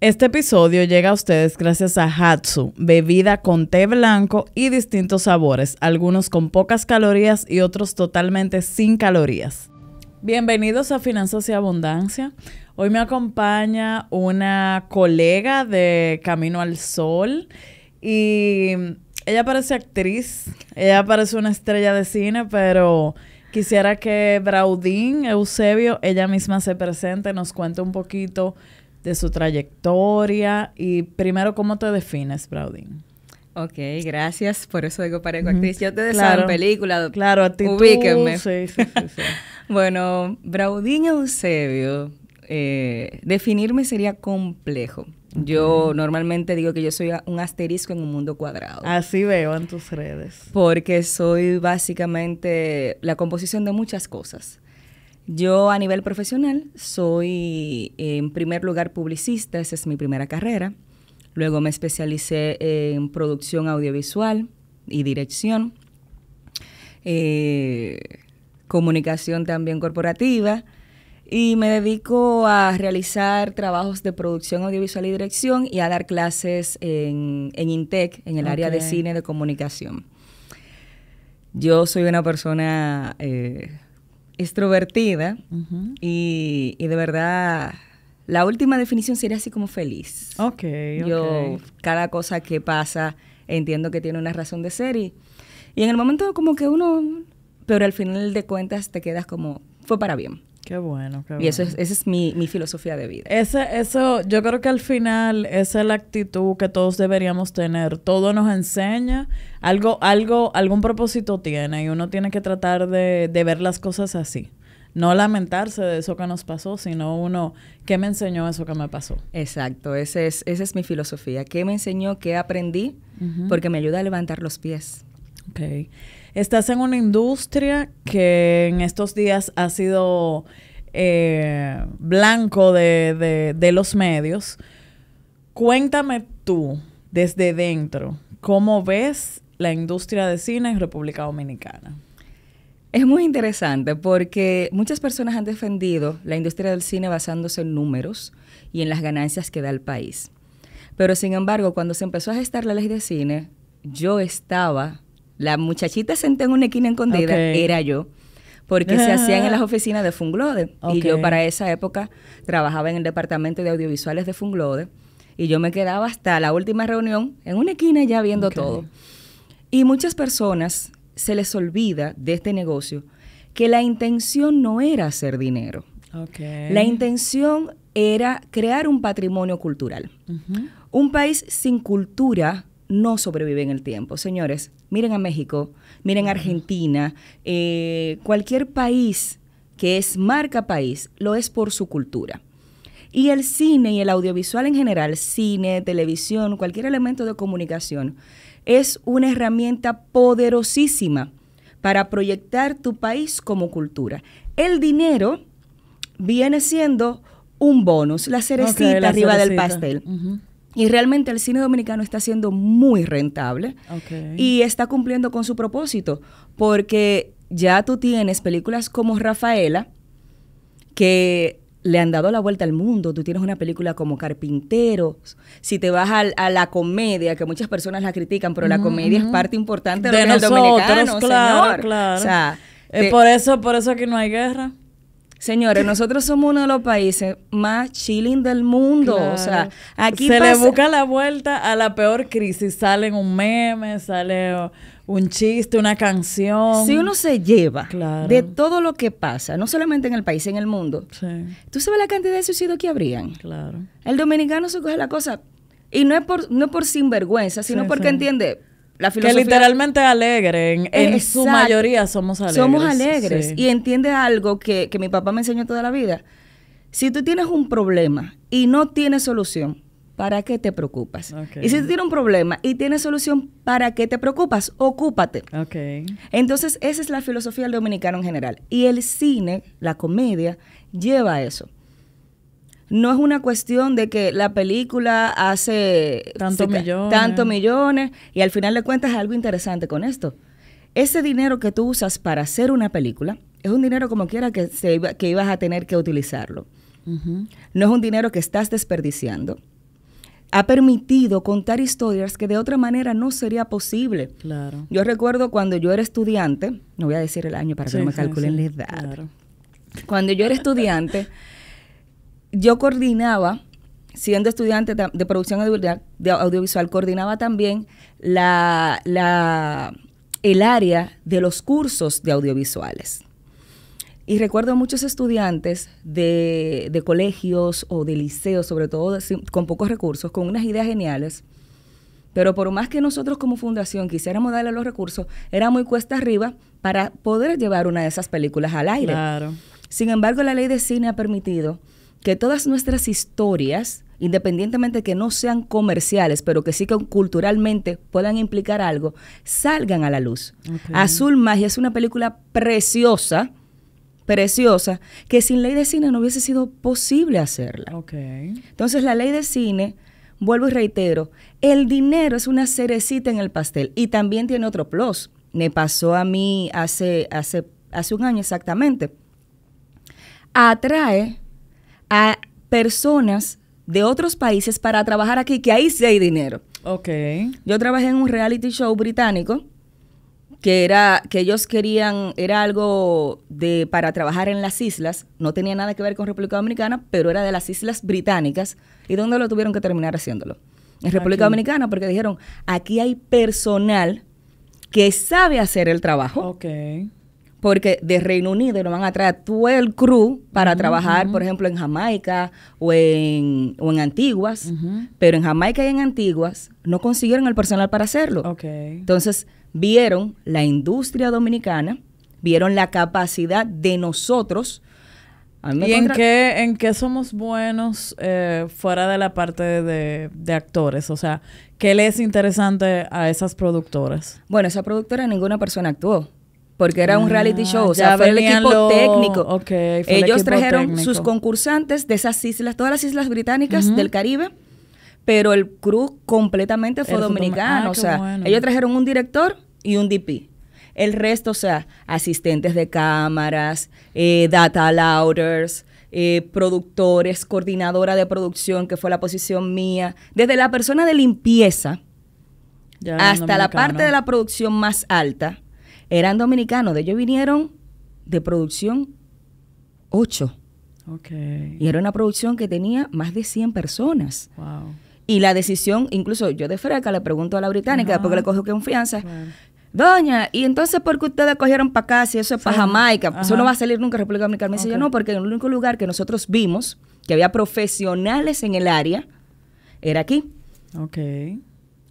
Este episodio llega a ustedes gracias a Hatsu, bebida con té blanco y distintos sabores, algunos con pocas calorías y otros totalmente sin calorías. Bienvenidos a Finanzas y Abundancia. Hoy me acompaña una colega de Camino al Sol y ella parece actriz, ella parece una estrella de cine, pero quisiera que Braudín Eusebio, ella misma se presente, nos cuente un poquito de su trayectoria. Y primero, ¿cómo te defines, Braudín? Ok, gracias. Por eso digo parejo actriz. Yo te deseo claro, película. Claro, Ubíquenme. bueno, Braudín Eusebio, eh, definirme sería complejo. Yo normalmente digo que yo soy un asterisco en un mundo cuadrado. Así veo en tus redes. Porque soy básicamente la composición de muchas cosas. Yo a nivel profesional soy, en primer lugar, publicista, esa es mi primera carrera. Luego me especialicé en producción audiovisual y dirección, eh, comunicación también corporativa, y me dedico a realizar trabajos de producción audiovisual y dirección y a dar clases en, INTEC, en el área de cine de comunicación. Yo soy una persona... Eh, extrovertida y, de verdad, la última definición sería así como feliz. Ok, Yo, cada cosa que pasa, entiendo que tiene una razón de ser y en el momento como que uno, pero al final de cuentas te quedas como, fue para bien. Qué bueno, Y eso es, esa es mi, filosofía de vida. Ese, eso, yo creo que al final es la actitud que todos deberíamos tener. Todo nos enseña, algo, algo, algún propósito tiene y uno tiene que tratar de, ver las cosas así. No lamentarse de eso que nos pasó, sino uno, ¿qué me enseñó eso que me pasó? Exacto, ese es, esa es mi filosofía. ¿Qué me enseñó? ¿Qué aprendí? Porque me ayuda a levantar los pies. Okay. Estás en una industria que en estos días ha sido eh, blanco de, de, los medios. Cuéntame tú, desde dentro, ¿cómo ves la industria de cine en República Dominicana? Es muy interesante porque muchas personas han defendido la industria del cine basándose en números y en las ganancias que da el país. Pero sin embargo, cuando se empezó a gestar la ley de cine, yo estaba la muchachita sentada en una esquina escondida era yo porque se hacían en las ah. oficinas de Funglode. Y yo para esa época trabajaba en el departamento de audiovisuales de Funglode y yo me quedaba hasta la última reunión en una esquina ya viendo todo. Y muchas personas se les olvida de este negocio que la intención no era hacer dinero. La intención era crear un patrimonio cultural. Un país sin cultura no sobrevive en el tiempo. Señores, miren a México, miren a Argentina, eh, cualquier país que es marca país, lo es por su cultura. Y el cine y el audiovisual en general, cine, televisión, cualquier elemento de comunicación, es una herramienta poderosísima para proyectar tu país como cultura. El dinero viene siendo un bonus, la cerecita arriba del pastel. Y realmente el cine dominicano está siendo muy rentable y está cumpliendo con su propósito, porque ya tú tienes películas como Rafaela, que le han dado la vuelta al mundo. Tú tienes una película como Carpintero, Si te vas a, la comedia, que muchas personas la critican, pero la comedia es parte importante de, de nosotros, Claro. Eh, por eso, por eso aquí no hay guerra. Señores, nosotros somos uno de los países más chilling del mundo. O sea, aquí se le busca la vuelta a la peor crisis. Salen un meme, sale un chiste, una canción. Si uno se lleva de todo lo que pasa, no solamente en el país, en el mundo, ¿tú sabes la cantidad de suicidios que habrían? Claro. El dominicano se coge la cosa. Y no es por, no por sinvergüenza, sino porque entiende, que literalmente alegren, en su mayoría somos alegres. Somos alegres. Y entiendes algo que, mi papá me enseñó toda la vida. Si tú tienes un problema y no tienes solución, ¿para qué te preocupas? Y si tú tienes un problema y tienes solución, ¿para qué te preocupas? Ocúpate. Entonces, esa es la filosofía del dominicano en general. Y el cine, la comedia, lleva a eso no es una cuestión de que la película hace tanto millones. millones y al final de cuentas algo interesante con esto. Ese dinero que tú usas para hacer una película es un dinero como quiera que, se, que ibas a tener que utilizarlo. No es un dinero que estás desperdiciando. Ha permitido contar historias que de otra manera no sería posible. Claro. Yo recuerdo cuando yo era estudiante, no voy a decir el año para que no me calculen la edad. Cuando yo era estudiante... yo coordinaba, siendo estudiante de producción audiovisual, de audiovisual coordinaba también el área de los cursos de audiovisuales. Y recuerdo a muchos estudiantes de, colegios o de liceos, sobre todo con pocos recursos, con unas ideas geniales. Pero por más que nosotros como fundación quisiéramos darle los recursos, era muy cuesta arriba para poder llevar una de esas películas al aire. Claro. Sin embargo, la ley de cine ha permitido que todas nuestras historias, independientemente que no sean comerciales, pero que sí que culturalmente puedan implicar algo, salgan a la luz. Azul Magia es una película preciosa, preciosa, que sin ley de cine no hubiese sido posible hacerla. Entonces la ley de cine, vuelvo y reitero, el dinero es una cerecita en el pastel y también tiene otro plus. Me pasó a mí hace, hace, hace un año exactamente. Atrae a personas de otros países para trabajar aquí, que ahí sí hay dinero. Ok. Yo trabajé en un reality show británico que era que ellos querían era algo de para trabajar en las islas, no tenía nada que ver con República Dominicana, pero era de las islas británicas y donde lo tuvieron que terminar haciéndolo. En República Dominicana porque dijeron, aquí hay personal que sabe hacer el trabajo. Okay porque de Reino Unido nos van a traer todo el crew para trabajar, por ejemplo, en Jamaica o en, o en Antiguas, pero en Jamaica y en Antiguas no consiguieron el personal para hacerlo. Entonces, vieron la industria dominicana, vieron la capacidad de nosotros. ¿Y en qué, en qué somos buenos eh, fuera de la parte de, de actores? O sea, ¿qué le es interesante a esas productoras? Bueno, esa productora ninguna persona actuó porque era un reality show, o ah, sea, fue el equipo técnico. Ellos trajeron sus concursantes de esas islas, todas las islas británicas del Caribe, pero el crew completamente fue dominicano, ah, o sea, ellos trajeron un director y un DP. El resto, o sea, asistentes de cámaras, eh, data louders, eh, productores, coordinadora de producción, que fue la posición mía, desde la persona de limpieza hasta la parte de la producción más alta eran dominicanos. De ellos vinieron de producción 8. Okay. Y era una producción que tenía más de 100 personas. Wow. Y la decisión, incluso yo de freca le pregunto a la británica, después porque le cojo confianza, Doña, y entonces ¿por qué ustedes cogieron para acá si eso es para Jamaica? Eso no va a salir nunca República Dominicana. Me dice yo, no, porque el único lugar que nosotros vimos que había profesionales en el área era aquí. Ok.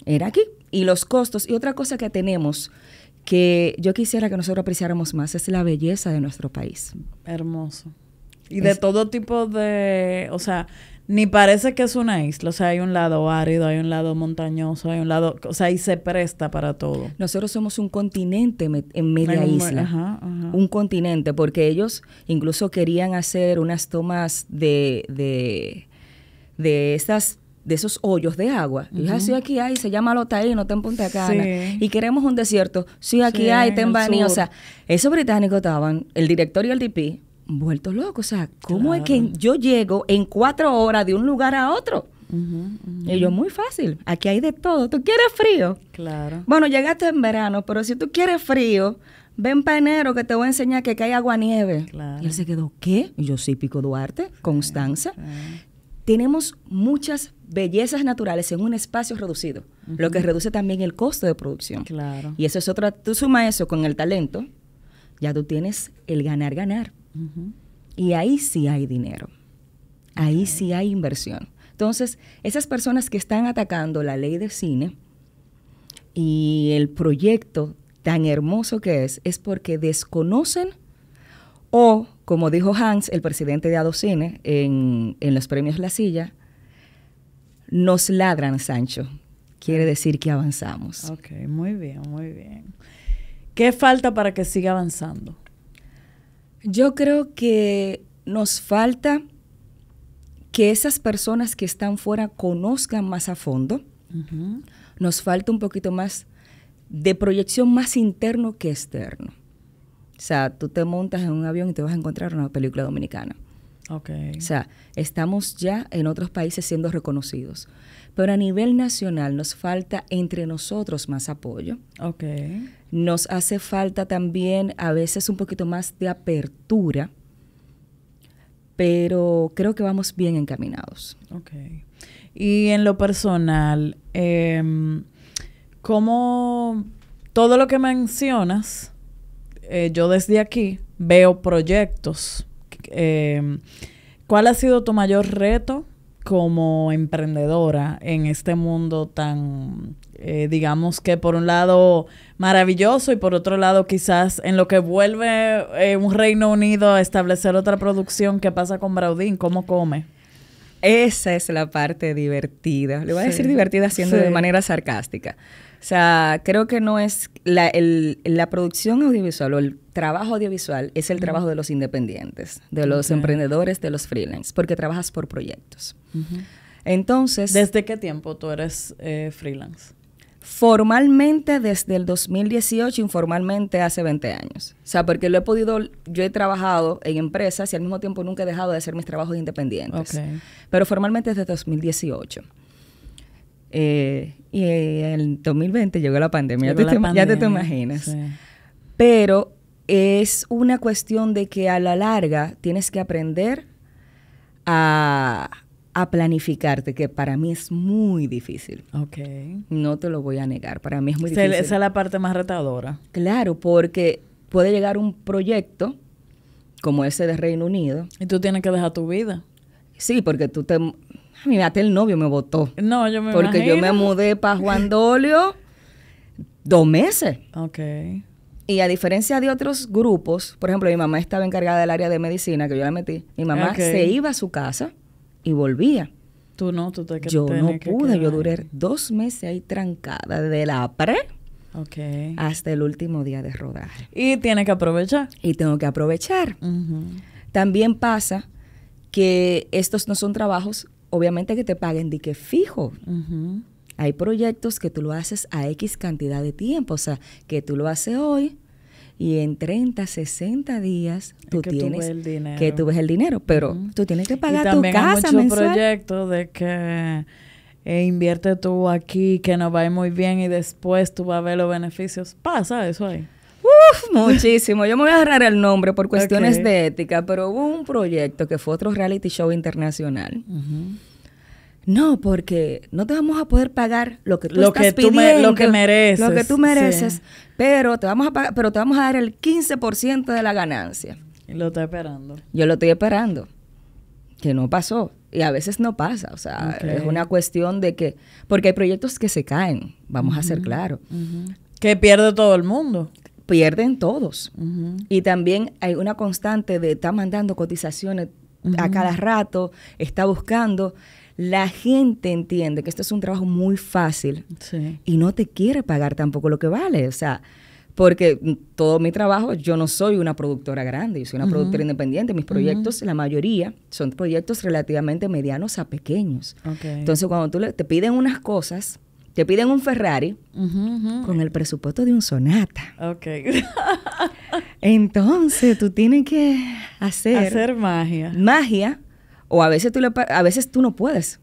Era aquí. Y los costos. Y otra cosa que tenemos, que yo quisiera que nosotros apreciáramos más es la belleza de nuestro país. Hermoso. Y de todo tipo de, o sea, ni parece que es una isla, o sea, hay un lado árido, hay un lado montañoso, hay un lado, o sea, y se presta para todo. Nosotros somos un continente en media isla, un continente, porque ellos incluso querían hacer unas tomas de, de, de estas de esos hoyos de agua. Uh aquí hay, se llama no está en Punta Cana. Y queremos un desierto. Sí, aquí hay, está en O sea, esos británicos estaban, el director y el DP, vueltos locos. O sea, ¿cómo es que yo llego en cuatro horas de un lugar a otro? ellos Y yo, muy fácil, aquí hay de todo. ¿Tú quieres frío? Claro. Bueno, llegaste en verano, pero si tú quieres frío, ven para enero que te voy a enseñar que hay agua nieve. Claro. Y él se quedó, ¿qué? yo, sí, Pico Duarte, Constanza tenemos muchas bellezas naturales en un espacio reducido, lo que reduce también el costo de producción. Claro. Y eso es otra, tú sumas eso con el talento, ya tú tienes el ganar, ganar. Y ahí sí hay dinero, ahí sí hay inversión. Entonces, esas personas que están atacando la ley de cine y el proyecto tan hermoso que es, es porque desconocen o, como dijo Hans, el presidente de Adocine, en, los premios La Silla, nos ladran, Sancho. Quiere ah. decir que avanzamos. Ok, muy bien, muy bien. ¿Qué falta para que siga avanzando? Yo creo que nos falta que esas personas que están fuera conozcan más a fondo. Nos falta un poquito más de proyección más interno que externo. O sea, tú te montas en un avión y te vas a encontrar una película dominicana. Okay. O sea, estamos ya en otros países siendo reconocidos. Pero a nivel nacional nos falta entre nosotros más apoyo. Ok. Nos hace falta también a veces un poquito más de apertura, pero creo que vamos bien encaminados. Okay. Y en lo personal, como em, ¿cómo todo lo que mencionas eh, yo desde aquí veo proyectos. Eh, ¿Cuál ha sido tu mayor reto como emprendedora en este mundo tan, eh, digamos que por un lado maravilloso y por otro lado quizás en lo que vuelve un Reino Unido a establecer otra producción, ¿qué pasa con Braudín? ¿Cómo come? Esa es la parte divertida. Le voy a decir divertida siendo de manera sarcástica. O sea, creo que no es la, producción audiovisual o el trabajo audiovisual es el trabajo de los independientes, de los emprendedores, de los freelance, porque trabajas por proyectos. Entonces... ¿Desde qué tiempo tú eres eh, freelance? Formalmente desde el 2018, informalmente hace 20 años. O sea, porque lo he podido, yo he trabajado en empresas y al mismo tiempo nunca he dejado de hacer mis trabajos independientes. Pero formalmente desde 2018. Eh, y en 2020 llegó la pandemia, ya, te, te, imaginas. Pero es una cuestión de que a la larga tienes que aprender a, a planificarte, que para mí es muy difícil. Ok. No te lo voy a negar, para mí es muy difícil. Esa es la parte más retadora. Claro, porque puede llegar un proyecto como ese de Reino Unido. Y tú tienes que dejar tu vida. Sí, porque tú te Ah, a mí, hasta el novio me votó. No, yo me Porque yo me mudé para Juan Dolio dos meses. Ok. Y a diferencia de otros grupos, por ejemplo, mi mamá estaba encargada del área de medicina, que yo la metí. Mi mamá se iba a su casa y volvía. Tú no, tú te Yo no pude, yo duré dos meses ahí trancada, desde la pre hasta el último día de rodar. Y tiene que aprovechar. Y tengo que aprovechar. También pasa que estos no son trabajos obviamente que te paguen de que fijo. Hay proyectos que tú lo haces a X cantidad de tiempo, o sea, que tú lo haces hoy y en 30, 60 días tú tienes el dinero. que tú ves el dinero, pero tú tienes que pagar tu casa hay muchos proyecto de que e invierte tú aquí, que nos va a ir muy bien y después tú vas a ver los beneficios. Pasa eso ahí. Uf, muchísimo. Yo me voy a agarrar el nombre por cuestiones de ética, pero hubo un proyecto que fue otro reality show internacional. No, porque no te vamos a poder pagar lo que tú lo estás que pidiendo, lo que mereces. Lo que tú mereces, pero te vamos a pero te vamos a dar el 15% de la ganancia. Lo estoy esperando. Yo lo estoy esperando. Que no pasó. Y a veces no pasa. O sea, es una cuestión de que. Porque hay proyectos que se caen, vamos a ser claros. Que pierde todo el mundo pierden todos. Y también hay una constante de está mandando cotizaciones a cada rato, está buscando. La gente entiende que esto es un trabajo muy fácil y no te quiere pagar tampoco lo que vale. O sea, porque todo mi trabajo, yo no soy una productora grande, yo soy una productora independiente. Mis proyectos, la mayoría, son proyectos relativamente medianos a pequeños. Entonces, cuando tú le, te piden unas cosas te piden un Ferrari con el presupuesto de un Sonata. Ok. Entonces tú tienes que hacer... Hacer magia. Magia. O a veces tú, a veces tú no puedes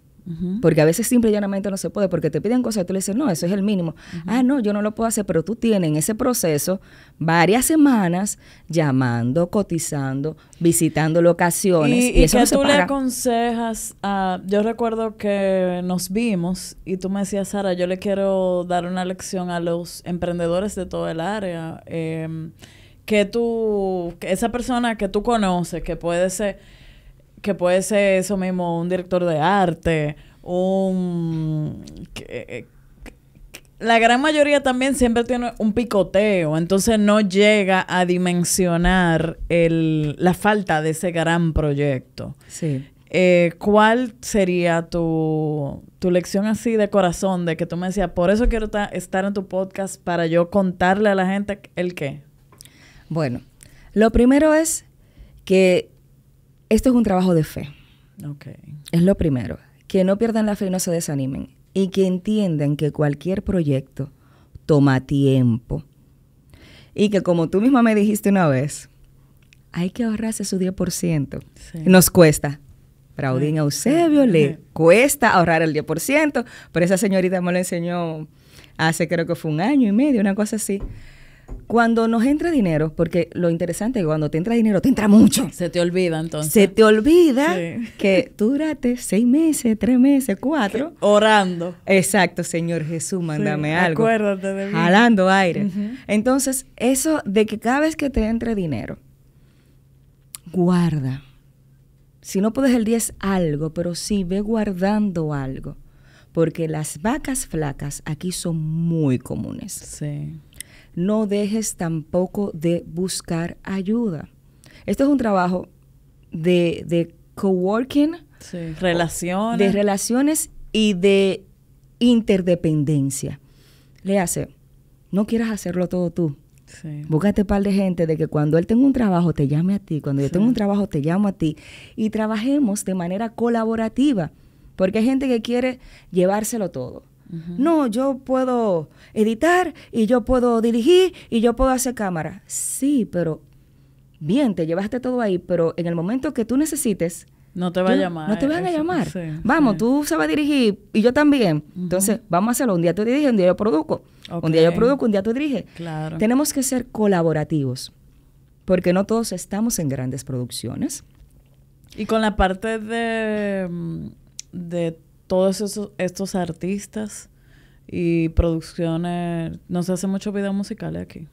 porque a veces simple y llanamente no se puede, porque te piden cosas y tú le dices, no, eso es el mínimo. Ah, no, yo no lo puedo hacer, pero tú tienes en ese proceso varias semanas llamando, cotizando, visitando locaciones. ¿Y, eso tú le aconsejas a.? Yo recuerdo que nos vimos y tú me decías, Sara, yo le quiero dar una lección a los emprendedores de todo el área. Em, que tú, que esa persona que tú conoces, que puede ser que puede ser eso mismo, un director de arte, un... Eh, eh, la gran mayoría también siempre tiene un picoteo, entonces no llega a dimensionar la falta de ese gran proyecto. Sí. Eh, ¿Cuál sería tu, tu, lección así de corazón de que tú me decías, por eso quiero estar en tu podcast para yo contarle a la gente el qué? Bueno, lo primero es que esto es un trabajo de fe. Es lo primero. Que no pierdan la fe y no se desanimen. Y que entiendan que cualquier proyecto toma tiempo. Y que como tú misma me dijiste una vez, hay que ahorrarse su 10%. Nos cuesta. Para Odín Eusebio le cuesta ahorrar el 10%, pero esa señorita me lo enseñó hace creo que fue un año y medio, una cosa así. Cuando nos entra dinero, porque lo interesante es que cuando te entra dinero, te entra mucho. Se te olvida entonces. Se te olvida que tú duraste seis meses, tres meses, cuatro. orando. Exacto, Señor Jesús, mándame algo. Acuérdate de mí. Jalando aire. Entonces, eso de que cada vez que te entre dinero, guarda. Si no puedes el 10, algo, pero sí ve guardando algo. Porque las vacas flacas aquí son muy comunes. Sí no dejes tampoco de buscar ayuda. Esto es un trabajo de, coworking, de relaciones y de interdependencia. Le hace, no quieras hacerlo todo tú. Sí. Búscate un par de gente de que cuando él tenga un trabajo te llame a ti, cuando yo tengo un trabajo te llamo a ti y trabajemos de manera colaborativa, porque hay gente que quiere llevárselo todo no, yo puedo editar y yo puedo dirigir y yo puedo hacer cámara. Sí, pero bien, te llevaste todo ahí, pero en el momento que tú necesites... No te va a llamar. No te van a llamar. Vamos, vamos, se va a dirigir y yo también. Entonces, vamos a hacerlo. Un día tú diriges, un día yo produzco. Un día yo produzco, un día tú diriges. Claro. Tenemos que ser colaborativos, porque no todos estamos en grandes producciones. Y con la parte de, mm, de todos esos, estos artistas y producciones. No se hace muchos videos musicales aquí.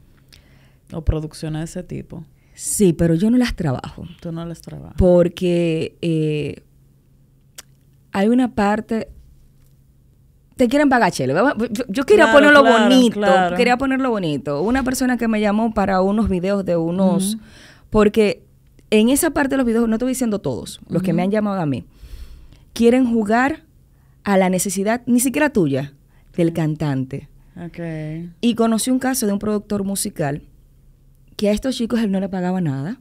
O producciones de ese tipo. Sí, pero yo no las trabajo. Tú no las trabajas. Porque eh, hay una parte. Te quieren pagar Yo quería ponerlo bonito. Quería ponerlo bonito. Una persona que me llamó para unos videos de unos. Porque en esa parte de los videos, no estoy diciendo todos, los que me han llamado a mí, quieren jugar a la necesidad, ni siquiera tuya, del cantante. Y conocí un caso de un productor musical que a estos chicos él no le pagaba nada.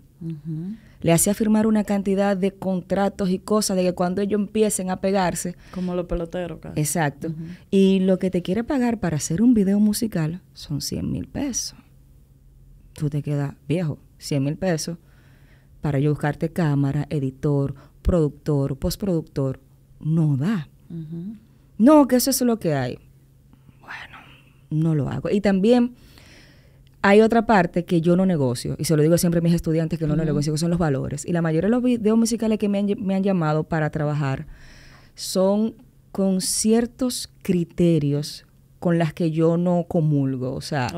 Le hacía firmar una cantidad de contratos y cosas de que cuando ellos empiecen a pegarse. Como los peloteros, claro. Exacto. Y lo que te quiere pagar para hacer un video musical son 100 mil pesos. Tú te quedas viejo, 100 mil pesos para yo buscarte cámara, editor, productor, postproductor. No da. No, que eso es lo que hay. Bueno, no lo hago. Y también hay otra parte que yo no negocio, y se lo digo siempre a mis estudiantes que no lo negocio, que son los valores. Y la mayoría de los videos musicales que me han, llamado para trabajar son con ciertos criterios con las que yo no comulgo. O sea,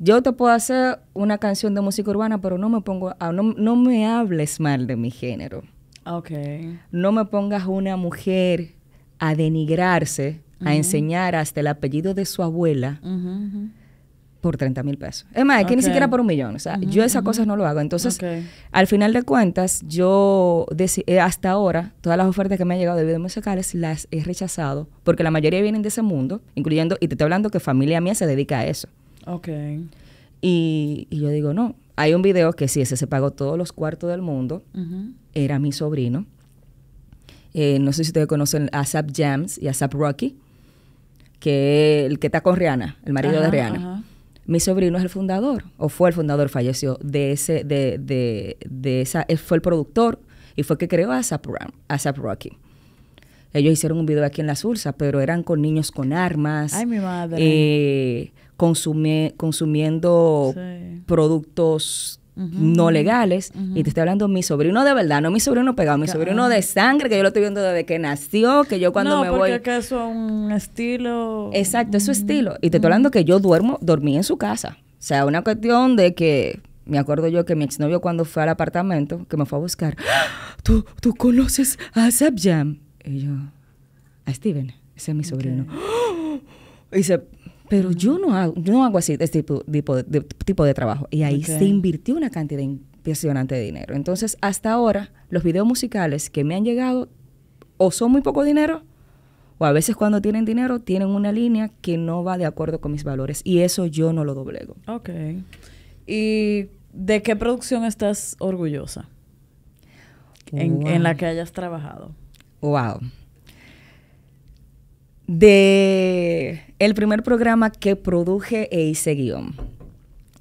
yo te puedo hacer una canción de música urbana, pero no me pongo a, no, no me hables mal de mi género. Okay. No me pongas una mujer a denigrarse, a enseñar hasta el apellido de su abuela. Por 30 mil pesos. Es más, es ni siquiera por un millón. O sea, yo esas cosas no lo hago. Entonces, al final de cuentas, yo eh, hasta ahora, todas las ofertas que me han llegado de videos musicales las he rechazado, porque la mayoría vienen de ese mundo, incluyendo, y te estoy hablando que familia mía se dedica a eso. Ok. y yo digo, no, hay un video que sí, ese se pagó todos los cuartos del mundo. Era mi sobrino. Eh, no sé si ustedes conocen a Jams y a Rocky, que el que está con Rihanna, el marido de Rihanna. Mi sobrino es el fundador, o fue el fundador, falleció, de ese, de, de, de esa, fue el productor y fue el que creó a Rocky. Ellos hicieron un video aquí en Las Ursas, pero eran con niños con armas. Ay, mi madre. Eh, consumiendo productos no legales. Y te estoy hablando de mi sobrino de verdad, no mi sobrino pegado, mi sobrino de sangre, que yo lo estoy viendo desde que nació, que yo cuando me voy... No, Porque es un estilo. Exacto, es su estilo. Y te estoy hablando que yo duermo, dormí en su casa. O sea, una cuestión de que. Me acuerdo yo que mi exnovio cuando fue al apartamento, que me fue a buscar, ¡Ah! ¿tú, tú conoces a Sabjam? Y yo, a Steven, ese es mi sobrino. Y dice, pero yo no hago, no hago así, este tipo, de, trabajo. Y ahí se invirtió una cantidad impresionante de dinero. Entonces, hasta ahora, los videos musicales que me han llegado o son muy poco dinero, o a veces cuando tienen dinero, tienen una línea que no va de acuerdo con mis valores. Y eso yo no lo doblego. Ok. ¿Y de qué producción estás orgullosa? en la que hayas trabajado. Wow. De el primer programa que produje e hice guión.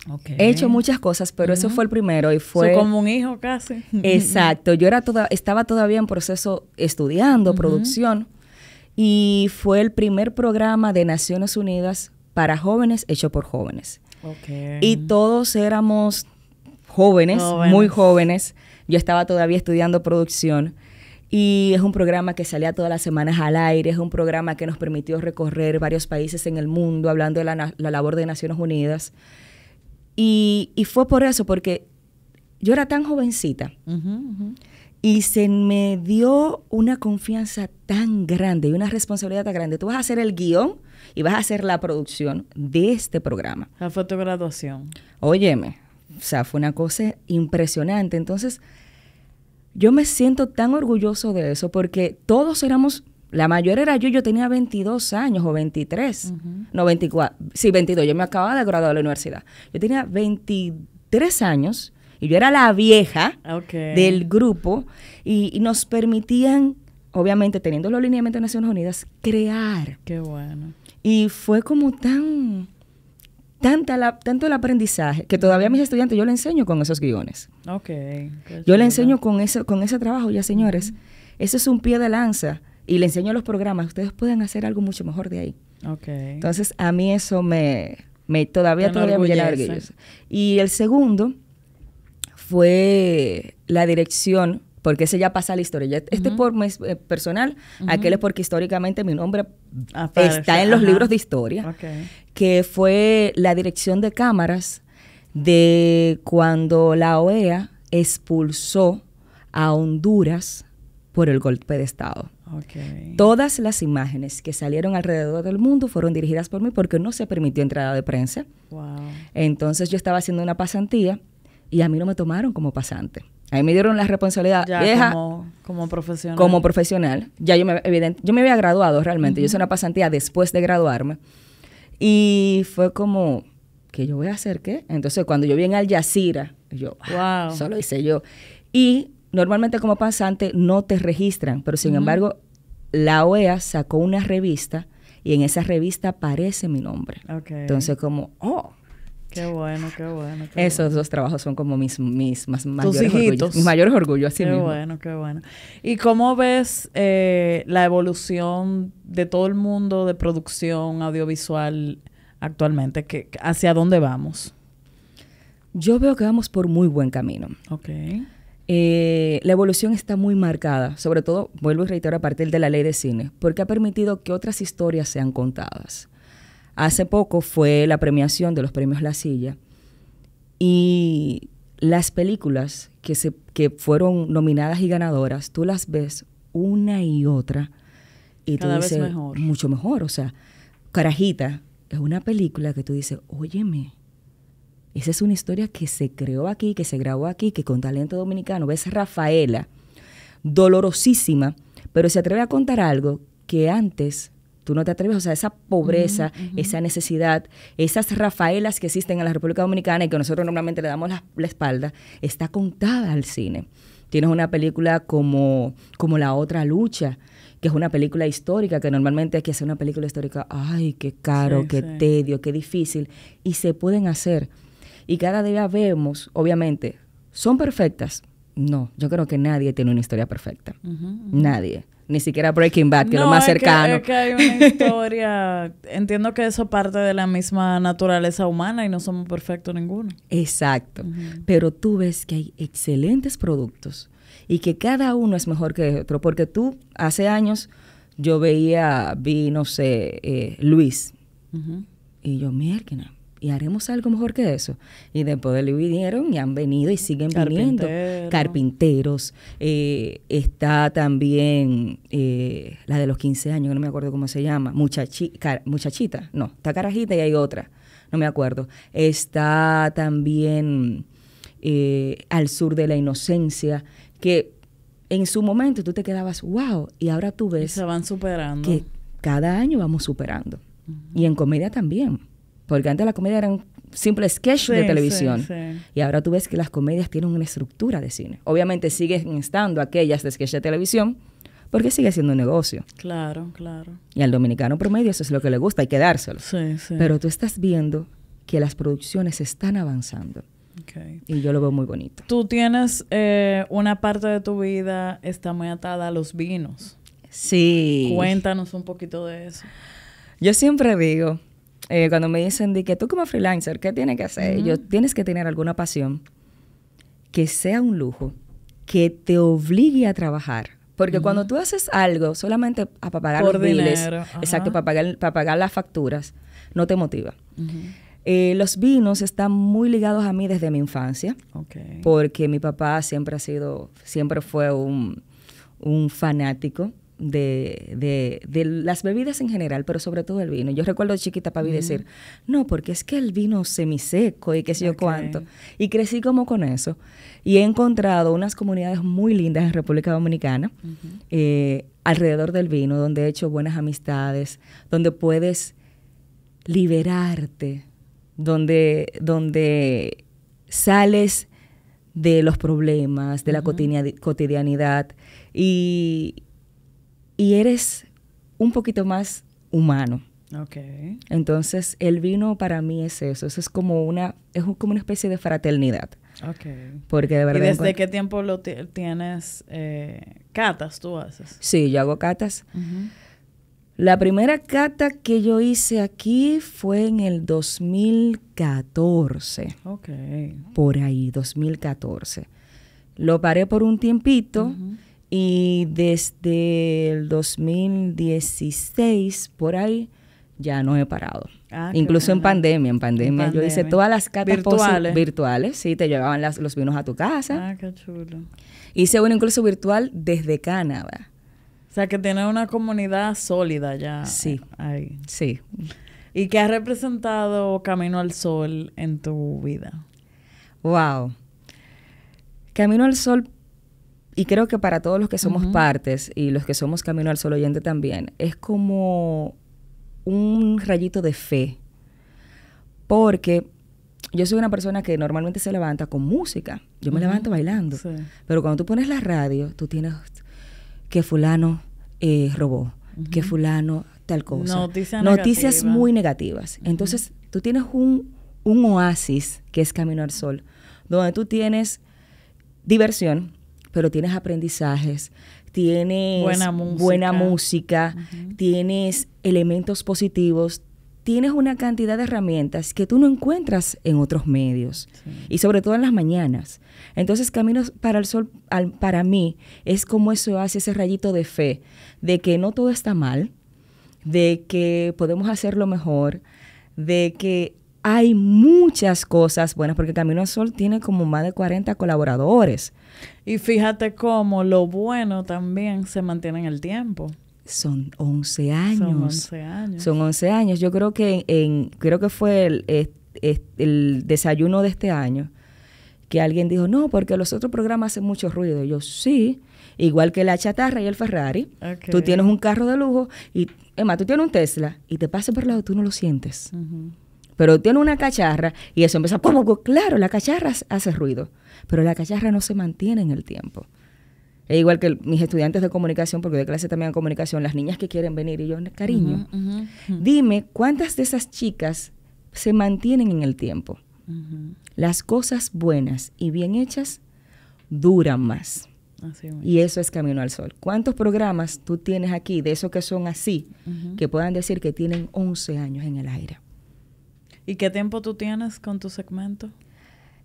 Okay. He hecho muchas cosas, pero eso fue el primero y fue... como un hijo casi. Exacto. Yo era toda, estaba todavía en proceso estudiando producción y fue el primer programa de Naciones Unidas para jóvenes hecho por jóvenes. Okay. Y todos éramos jóvenes, jóvenes, muy jóvenes. Yo estaba todavía estudiando producción y es un programa que salía todas las semanas al aire, es un programa que nos permitió recorrer varios países en el mundo hablando de la, labor de Naciones Unidas. Y, fue por eso, porque yo era tan jovencita y se me dio una confianza tan grande y una responsabilidad tan grande. Tú vas a hacer el guión y vas a hacer la producción de este programa. La fotograduación. Óyeme, o sea, fue una cosa impresionante. Entonces, yo me siento tan orgulloso de eso porque todos éramos, la mayor era yo, yo tenía 22 años o 23, no 24, sí, 22, yo me acababa de graduar de la universidad. Yo tenía 23 años y yo era la vieja del grupo y, nos permitían, obviamente teniendo los lineamientos de Naciones Unidas, crear. Qué bueno. Y fue como tan tanto el aprendizaje que todavía a mis estudiantes yo le enseño con esos guiones. yo le enseño con ese, con ese trabajo, ya señores, Ese eso es un pie de lanza y le enseño los programas, ustedes pueden hacer algo mucho mejor de ahí. Okay. Entonces a mí eso me, me todavía, todavía me llena de Y el segundo fue la dirección porque ese ya pasa la historia. este es por eh, personal, aquel es porque históricamente mi nombre está en los libros de historia, que fue la dirección de cámaras de cuando la OEA expulsó a Honduras por el golpe de Estado. Todas las imágenes que salieron alrededor del mundo fueron dirigidas por mí porque no se permitió entrada de prensa. Entonces yo estaba haciendo una pasantía y a mí no me tomaron como pasante. Ahí me dieron la responsabilidad como, profesional. Como profesional. Ya yo me, evidente, yo me había graduado realmente. Yo hice una pasantía después de graduarme. Y fue como, ¿qué yo voy a hacer qué? Entonces, cuando yo vi en Al Jazeera, yo, ah, wow. solo hice yo. Y normalmente como pasante no te registran, pero sin embargo, la OEA sacó una revista y en esa revista aparece mi nombre. Entonces, como, oh, Qué bueno, qué bueno. Esos dos trabajos son como mis, mis, más, mayores, orgullos, mis mayores orgullos. Así qué bueno, qué bueno. ¿Y cómo ves eh, la evolución de todo el mundo de producción audiovisual actualmente? ¿Qué, ¿Hacia dónde vamos? Yo veo que vamos por muy buen camino. Ok. Eh, la evolución está muy marcada, sobre todo, vuelvo y reitero, a partir de la ley de cine, porque ha permitido que otras historias sean contadas. Hace poco fue la premiación de los premios La Silla y las películas que, se, fueron nominadas y ganadoras, tú las ves una y otra y tú dices, mucho mejor. O sea, Carajita es una película que tú dices, óyeme, esa es una historia que se creó aquí, que se grabó aquí, que con talento dominicano, ves Rafaela, dolorosísima, pero se atreve a contar algo que antes tú no te atreves, o sea, esa pobreza, esa necesidad, esas Rafaelas que existen en la República Dominicana y que nosotros normalmente le damos la, espalda, está contada al cine. Tienes una película como, como La Otra Lucha, que es una película histórica, que normalmente hay que hacer una película histórica, ay, qué caro, qué tedio, qué difícil, y se pueden hacer. Y cada día vemos, obviamente, ¿son perfectas? No, yo creo que nadie tiene una historia perfecta. nadie ni siquiera Breaking Bad, que es lo más cercano. No, que, hay una historia. Entiendo que eso parte de la misma naturaleza humana y no somos perfectos ninguno. Exacto. Pero tú ves que hay excelentes productos y que cada uno es mejor que el otro. Porque tú, hace años, yo veía, vi, no sé, eh, Luis. Y yo, mierda, y haremos algo mejor que eso. Y después le vinieron y han venido y siguen viniendo. Carpinteros. Eh, está también eh, la de los 15 años, no me acuerdo cómo se llama. muchachita, no, está Carajita y hay otra, no me acuerdo. Está también eh, Al Sur de la Inocencia, que en su momento tú te quedabas, wow, y ahora tú ves. van superando. Que cada año vamos superando. Y en comedia también. Porque antes la comedia eran simple sketch de televisión. Y ahora tú ves que las comedias tienen una estructura de cine. Obviamente siguen estando aquellas de sketch de televisión, porque sigue siendo un negocio. Claro, claro. Y al dominicano promedio eso es lo que le gusta, hay que dárselo. Sí, sí. Pero tú estás viendo que las producciones están avanzando. Y yo lo veo muy bonito. Tú tienes eh, una parte de tu vida está muy atada a los vinos. Sí. Cuéntanos un poquito de eso. Yo siempre digo eh, cuando me dicen de que tú como freelancer, ¿qué tienes que hacer? tienes que tener alguna pasión que sea un lujo, que te obligue a trabajar. Porque cuando tú haces algo solamente para pagar los exacto, para pagar, para pagar las facturas, no te motiva. Eh, los vinos están muy ligados a mí desde mi infancia, porque mi papá siempre ha sido, siempre fue un fanático de, las bebidas en general, pero sobre todo el vino. Yo recuerdo chiquita para mí decir, no, porque es que el vino semiseco y qué sé yo cuánto. Y crecí como con eso. Y he encontrado unas comunidades muy lindas en República Dominicana, eh, alrededor del vino, donde he hecho buenas amistades, donde puedes liberarte, donde, donde sales de los problemas, de la cotidianidad y, y eres un poquito más humano. Okay. Entonces, el vino para mí es eso. Eso es como una, es como una especie de fraternidad. Okay. Porque de verdad. ¿Y desde qué tiempo lo tienes eh, catas tú haces? Sí, yo hago catas. La primera cata que yo hice aquí fue en el 2014. Ok. Por ahí, 2014. Lo paré por un tiempito. Y desde el 2016, por ahí, ya no he parado. Ah, incluso en pandemia, en pandemia, yo hice todas las catas virtuales. virtuales, sí, te llevaban los vinos a tu casa. Ah, qué chulo. Hice uno incluso virtual desde Canadá. O sea, que tiene una comunidad sólida ya. Sí. Eh, sí. ¿Y qué ha representado Camino al Sol en tu vida? Wow. Camino al Sol y creo que para todos los que somos partes y los que somos Camino al Sol Oyente también, es como un rayito de fe. Porque yo soy una persona que normalmente se levanta con música. Yo me levanto bailando. Pero cuando tú pones la radio, tú tienes que fulano eh, robó, que fulano tal cosa. Noticias muy negativas. Entonces, tú tienes un, un oasis que es Camino al Sol, donde tú tienes diversión, pero tienes aprendizajes, tienes buena música, tienes elementos positivos, tienes una cantidad de herramientas que tú no encuentras en otros medios y sobre todo en las mañanas. Entonces, Caminos para el Sol para mí es como eso hace ese rayito de fe, de que no todo está mal, de que podemos hacerlo mejor, de que hay muchas cosas buenas, porque Camino al Sol tiene como más de 40 colaboradores. Y fíjate cómo lo bueno también se mantiene en el tiempo. Son 11 años. Son 11 años. Son años. Yo creo que en, creo que fue el, desayuno de este año que alguien dijo, no, porque los otros programas hacen mucho ruido. yo, sí, igual que la chatarra y el Ferrari. Tú tienes un carro de lujo y, además, tú tienes un Tesla y te pasa por el lado, tú no lo sientes pero tiene una cacharra y eso empieza, poco. claro, la cacharra hace ruido, pero la cacharra no se mantiene en el tiempo. Es igual que mis estudiantes de comunicación, porque de clase también en comunicación, las niñas que quieren venir y yo, cariño, dime cuántas de esas chicas se mantienen en el tiempo. Las cosas buenas y bien hechas duran más. y eso es Camino al Sol. ¿Cuántos programas tú tienes aquí de esos que son así, que puedan decir que tienen 11 años en el aire? ¿Y qué tiempo tú tienes con tu segmento?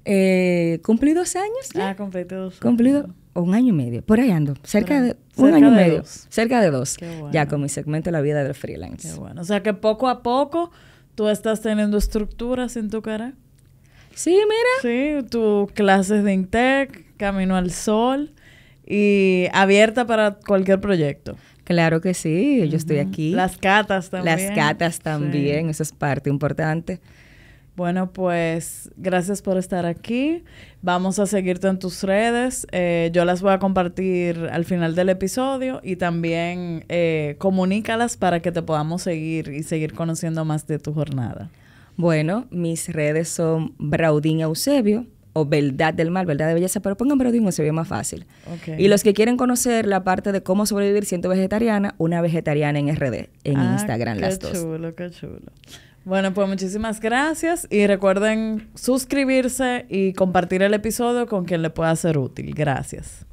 Eh, cumplí ah, dos años. Ah, cumplí dos. Cumplido un año y medio. Por ahí ando. Cerca de un año y medio. Cerca de dos. Ya con mi segmento La vida del freelance. Qué bueno. O sea que poco a poco tú estás teniendo estructuras en tu cara. Sí, mira. Sí, tus clases de Intec, Camino al Sol y abierta para cualquier proyecto. Claro que sí, yo estoy aquí. Las catas también. Las catas también, eso es parte importante. Bueno, pues gracias por estar aquí. Vamos a seguirte en tus redes. Eh, yo las voy a compartir al final del episodio y también eh, comunícalas para que te podamos seguir y seguir conociendo más de tu jornada. Bueno, mis redes son Braudín Eusebio Verdad del Mal, Verdad de Belleza, pero pongan periodismo, se ve más fácil. Y los que quieren conocer la parte de cómo sobrevivir siendo vegetariana, una vegetariana en RD, en ah, Instagram, las dos. Qué chulo, qué chulo. Bueno, pues muchísimas gracias y recuerden suscribirse y compartir el episodio con quien le pueda ser útil. Gracias.